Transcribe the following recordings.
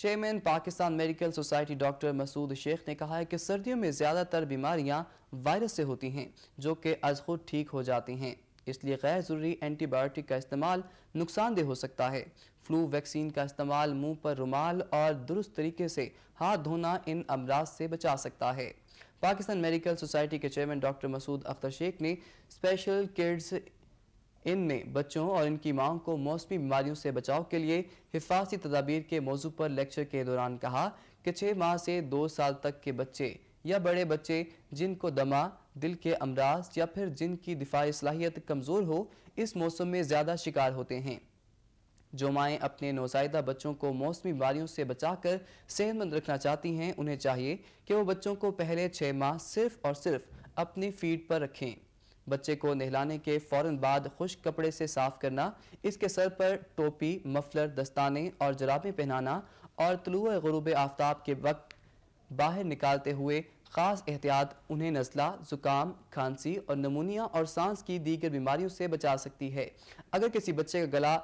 chairman Pakistan medical society doctor Masood Sheikh ने कहा है कि सर्दियों में ज़्यादातर बीमारियां वायरस से होती हैं जो कि अज खुद ठीक हो जाती हैं इसलिए गैर ज़रूरी एंटीबायोटिक का इस्तेमाल नुकसानदेह हो सकता है फ्लू वैक्सीन का इस्तेमाल मुंह पर रुमाल और दुरुस्त तरीके से हाथ धोना इन अमराज से बचा सकता है पाकिस्तान मेडिकल सोसाइटी के चेयरमैन डॉक्टर मसूद अख्तर शेख ने स्पेशल किड्स इनमें बच्चों और इनकी माओ को मौसमी बीमारियों से बचाव के लिए हिफाजती तदाबीर के मौजू पर लेक्चर के दौरान कहा कि छः माह से दो साल तक के बच्चे या बड़े बच्चे जिनको दमा दिल के अमराज या फिर जिनकी दिफाई सलाहियत कमज़ोर हो इस मौसम में ज़्यादा शिकार होते हैं जो माएँ अपने नौजायदा बच्चों को मौसमी बीमारियों से बचा कर सेहतमंद रखना चाहती हैं उन्हें चाहिए कि वो बच्चों को पहले छः माह सिर्फ और सिर्फ अपनी फीड पर रखें बच्चे को नहलाने के फौरन बाद खुश कपड़े से साफ करना इसके सर पर टोपी मफलर दस्ताने और जराबें पहनाना और तलुआ गरूब आफ्ताब के वक्त बाहर निकालते हुए ख़ास एहतियात उन्हें नज़ला ज़ुकाम खांसी और नमूनिया और सांस की दीगर बीमारियों से बचा सकती है अगर किसी बच्चे का गला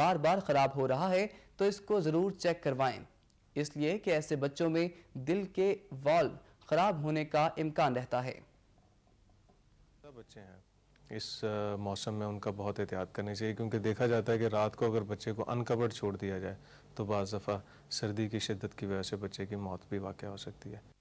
बार बार ख़राब हो रहा है तो इसको ज़रूर चेक करवाएं इसलिए कि ऐसे बच्चों में दिल के वॉल्व ख़राब होने का इम्कान रहता है बच्चे हैं इस मौसम में उनका बहुत एहतियात करनी चाहिए क्योंकि देखा जाता है कि रात को अगर बच्चे को अनकवर्ड छोड़ दिया जाए तो बज़ दफ़ा सर्दी की शिद्दत की वजह से बच्चे की मौत भी वाक़ हो सकती है